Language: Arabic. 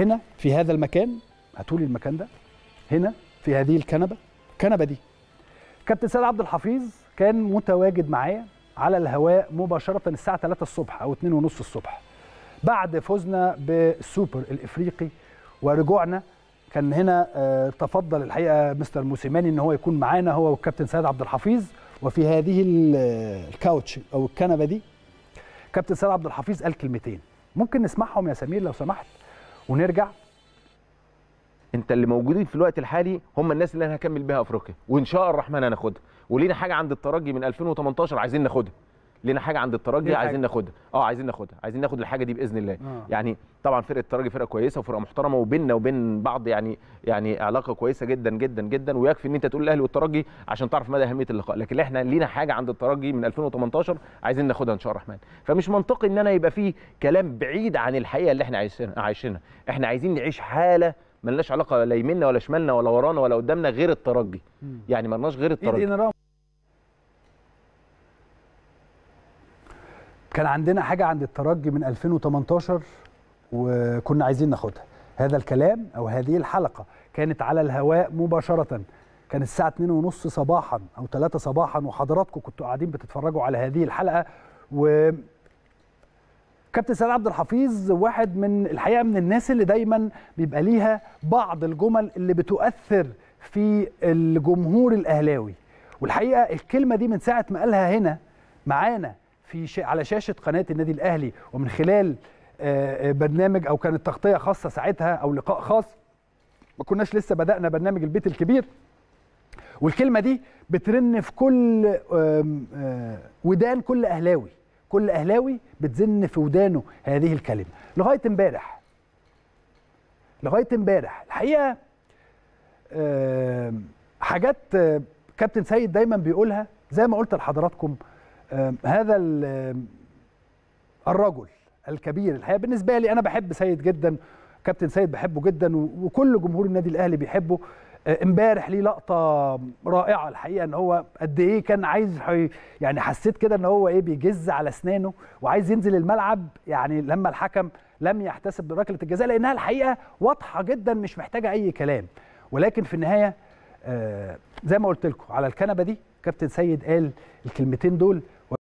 هنا في هذا المكان هاتولي المكان ده هنا في هذه الكنبه الكنبه دي كابتن سيد عبد الحفيظ كان متواجد معايا على الهواء مباشره الساعه 3 الصبح او 2 ونص الصبح بعد فوزنا بالسوبر الافريقي ورجوعنا كان هنا آه، تفضل الحقيقه مستر موسيماني ان هو يكون معانا هو والكابتن سيد عبد الحفيظ وفي هذه آه، الكاوتش او الكنبه دي كابتن سيد عبد الحفيظ قال كلمتين ممكن نسمعهم يا سمير لو سمحت ونرجع انت اللي موجودين في الوقت الحالي هم الناس اللي انا هكمل بيها افريقيا وان شاء الرحمن هناخدها ولينا حاجه عند الترجي من 2018 عايزين ناخدها لنا حاجه عند الترجي عايزين ناخدها اه عايزين ناخدها عايزين ناخد الحاجه دي باذن الله آه. يعني طبعا فرقه الترجي فرقه كويسه وفرقه محترمه وبيننا وبين بعض يعني يعني علاقه كويسه جدا جدا جدا ويكفي ان انت تقول الاهلي والترجي عشان تعرف مدى اهميه اللقاء لكن احنا لينا حاجه عند الترجي من 2018 عايزين ناخدها ان شاء الله الرحمن فمش منطقي ان انا يبقى فيه كلام بعيد عن الحقيقه اللي احنا عايشينها عايشينها احنا عايزين نعيش حاله ملناش علاقه لا يميننا ولا شمالنا ولا ورانا ولا قدامنا غير الترجي يعني ملناش غير الترجي كان عندنا حاجه عند الترجي من 2018 وكنا عايزين ناخدها هذا الكلام او هذه الحلقه كانت على الهواء مباشره كان الساعه 2:30 صباحا او 3 صباحا وحضراتكم كنتوا قاعدين بتتفرجوا على هذه الحلقه و كابتن سيد عبد الحفيظ واحد من الحقيقه من الناس اللي دايما بيبقى ليها بعض الجمل اللي بتؤثر في الجمهور الاهلاوي والحقيقه الكلمه دي من ساعه ما قالها هنا معانا في ش... على شاشه قناه النادي الاهلي ومن خلال آه، آه، برنامج او كانت تغطيه خاصه ساعتها او لقاء خاص ما كناش لسه بدانا برنامج البيت الكبير والكلمه دي بترن في كل آه، ودان كل اهلاوي كل اهلاوي بتزن في ودانه هذه الكلمه لغايه امبارح لغايه امبارح الحقيقه حاجات كابتن سيد دايما بيقولها زي ما قلت لحضراتكم هذا الرجل الكبير الحقيقه بالنسبه لي انا بحب سيد جدا كابتن سيد بحبه جدا وكل جمهور النادي الاهلي بيحبه آه، امبارح ليه لقطه رائعه الحقيقه ان هو قد ايه كان عايز يعني حسيت كده ان هو ايه بيجز على اسنانه وعايز ينزل الملعب يعني لما الحكم لم يحتسب ركله الجزاء لانها الحقيقه واضحه جدا مش محتاجه اي كلام ولكن في النهايه آه زي ما قلت لكم على الكنبه دي كابتن سيد قال الكلمتين دول